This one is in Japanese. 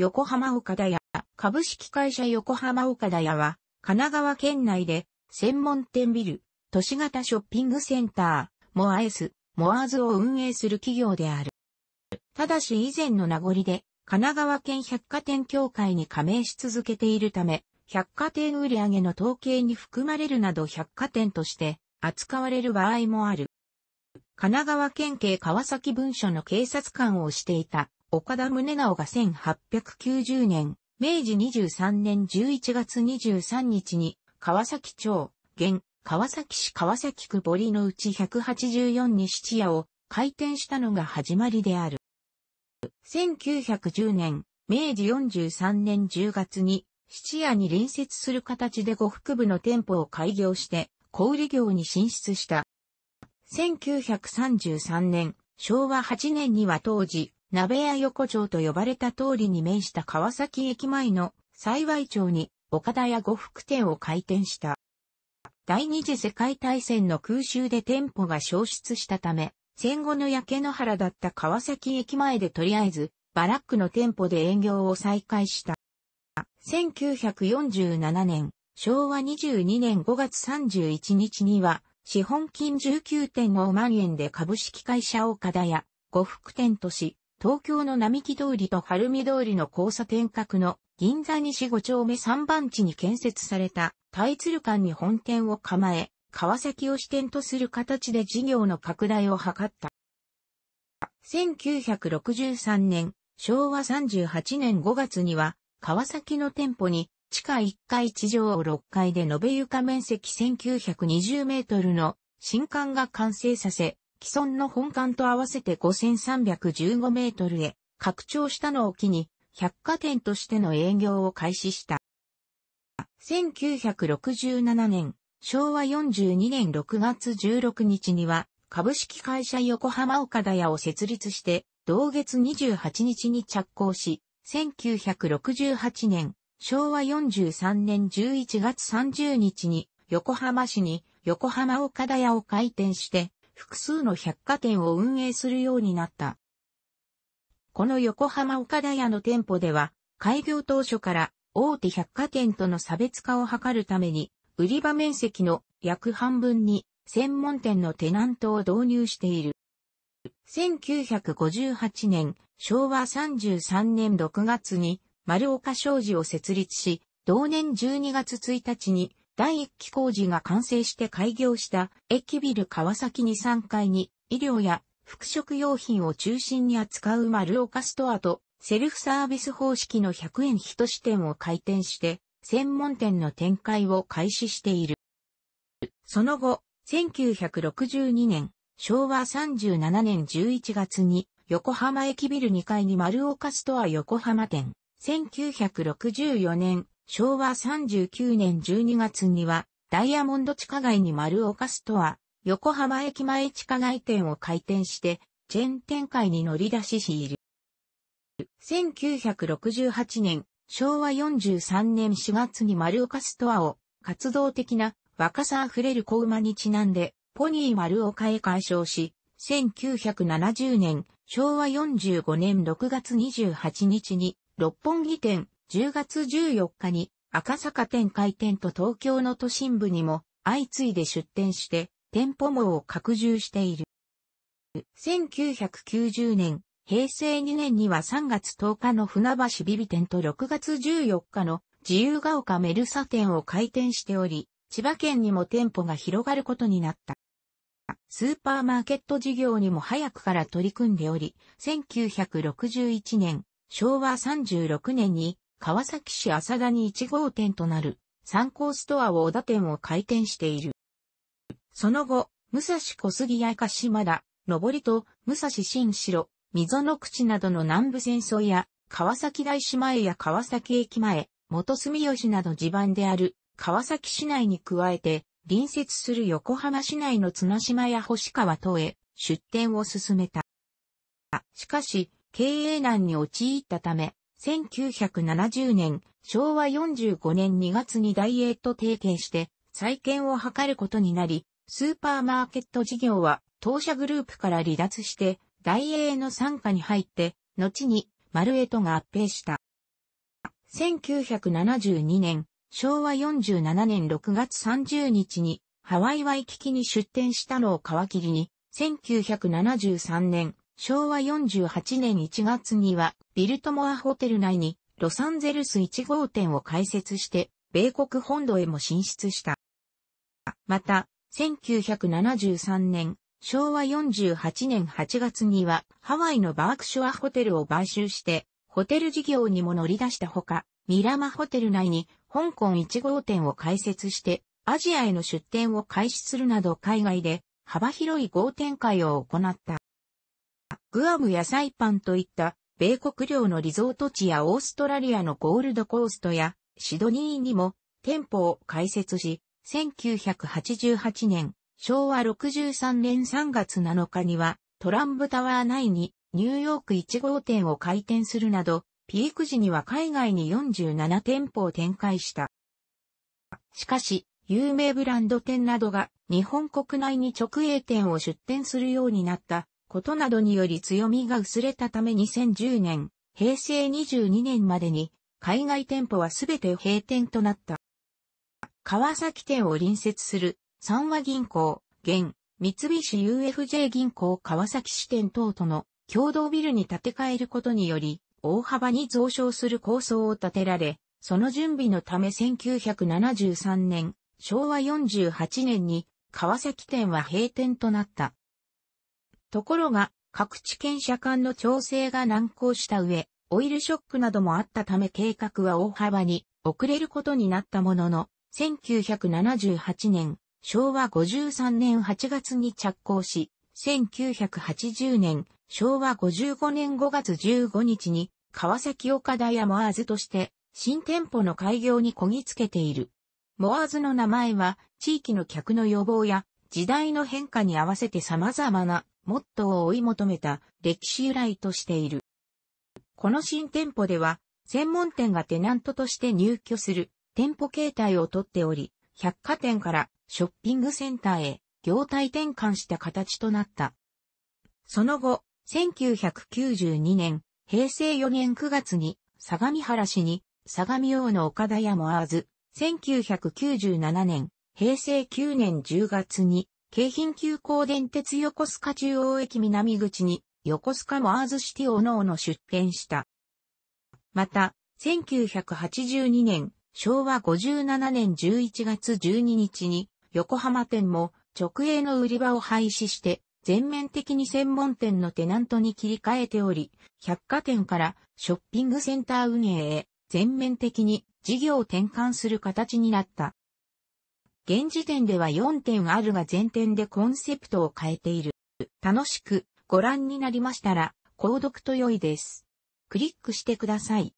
横浜岡田屋、株式会社横浜岡田屋は、神奈川県内で、専門店ビル、都市型ショッピングセンター、モアエス、モアーズを運営する企業である。ただし以前の名残で、神奈川県百貨店協会に加盟し続けているため、百貨店売上の統計に含まれるなど百貨店として扱われる場合もある。神奈川県警川崎文書の警察官をしていた岡田宗直が1890年、明治23年11月23日に、川崎町、現、川崎市川崎区堀のうち184に七夜を開店したのが始まりである。1910年、明治43年10月に、七夜に隣接する形で五福部の店舗を開業して、小売業に進出した。1933年、昭和8年には当時、鍋屋横丁と呼ばれた通りに面した川崎駅前の幸い町に岡田屋呉服店を開店した。第二次世界大戦の空襲で店舗が消失したため、戦後の焼け野原だった川崎駅前でとりあえず、バラックの店舗で営業を再開した。1947年、昭和22年5月31日には、資本金19.5万円で株式会社岡田屋、呉服店とし、東京の並木通りと晴海通りの交差点角の銀座西五丁目三番地に建設された大鶴館に本店を構え、川崎を支店とする形で事業の拡大を図った。1963年、昭和38年5月には、川崎の店舗に地下1階地上を6階で延べ床面積1920メートルの新館が完成させ、既存の本館と合わせて5315メートルへ拡張したのを機に、百貨店としての営業を開始した。1967年、昭和42年6月16日には、株式会社横浜岡田屋を設立して、同月28日に着工し、1968年、昭和43年11月30日に、横浜市に横浜岡田屋を開店して、複数の百貨店を運営するようになった。この横浜岡田屋の店舗では、開業当初から大手百貨店との差別化を図るために、売り場面積の約半分に専門店のテナントを導入している。1958年、昭和33年6月に丸岡商事を設立し、同年12月1日に第1期工事が完成して開業した駅ビル川崎に3階に医療や服飾用品を中心に扱う丸岡ストアとセルフサービス方式の100円一支店を開店して専門店の展開を開始している。その後、1962年、昭和37年11月に横浜駅ビル2階に丸岡ストア横浜店。1964年、昭和39年12月には、ダイヤモンド地下街に丸岡ストア、横浜駅前地下街店を開店して、チェーン展開に乗り出ししている。1968年、昭和43年4月に丸岡ストアを活動的な若さあふれる子馬にちなんで、ポニー丸岡へ解消し、1970年、昭和45年6月28日に、六本木店、10月14日に赤坂店開店と東京の都心部にも相次いで出店して店舗網を拡充している。1990年、平成2年には3月10日の船橋ビビ店と6月14日の自由が丘メルサ店を開店しており、千葉県にも店舗が広がることになった。スーパーマーケット事業にも早くから取り組んでおり、1961年、昭和36年に川崎市浅田に1号店となる、参考ストアを小田店を開店している。その後、武蔵小杉や鹿島田、上りと、武蔵新城、溝の口などの南部戦争や、川崎大島前や川崎駅前、元住吉など地盤である、川崎市内に加えて、隣接する横浜市内の綱島や星川等へ出店を進めた。しかし、経営難に陥ったため、1970年、昭和45年2月にダイエーと提携して、再建を図ることになり、スーパーマーケット事業は、当社グループから離脱して、ダイエーの参加に入って、後に、マルエトが合併した。1972年、昭和47年6月30日に、ハワイワイキキに出店したのを皮切りに、1973年、昭和48年1月には、ビルトモアホテル内に、ロサンゼルス1号店を開設して、米国本土へも進出した。また、1973年、昭和48年8月には、ハワイのバークショアホテルを買収して、ホテル事業にも乗り出したほか、ミラマホテル内に香港1号店を開設して、アジアへの出店を開始するなど海外で幅広い合展会を行った。グアムやサイパンといった米国領のリゾート地やオーストラリアのゴールドコーストやシドニーにも店舗を開設し、1988年、昭和63年3月7日にはトランブタワー内にニューヨーク1号店を開店するなど、ピーク時には海外に47店舗を展開した。しかし、有名ブランド店などが日本国内に直営店を出店するようになったことなどにより強みが薄れたため2010年、平成22年までに、海外店舗はすべて閉店となった。川崎店を隣接する、三和銀行、現、三菱 UFJ 銀行川崎支店等との共同ビルに建て替えることにより、大幅に増床する構想を建てられ、その準備のため1973年、昭和48年に川崎店は閉店となった。ところが、各地検車間の調整が難航した上、オイルショックなどもあったため計画は大幅に遅れることになったものの、1978年、昭和53年8月に着工し、1980年、昭和55年5月15日に、川崎岡田やモアーズとして、新店舗の開業にこぎつけている。モアーズの名前は、地域の客の予防や、時代の変化に合わせて様々なモットーを追い求めた歴史由来としている。この新店舗では、専門店がテナントとして入居する店舗形態をとっており、百貨店からショッピングセンターへ業態転換した形となった。その後、1992年、平成4年9月に相模原市に相模大の岡田屋もあず、1997年、平成9年10月に京浜急行電鉄横須賀中央駅南口に横須賀アーズシティおのおの出店した。また、1982年、昭和57年11月12日に横浜店も直営の売り場を廃止して全面的に専門店のテナントに切り替えており、百貨店からショッピングセンター運営へ全面的に事業を転換する形になった。現時点では4点あるが全点でコンセプトを変えている。楽しくご覧になりましたら、購読と良いです。クリックしてください。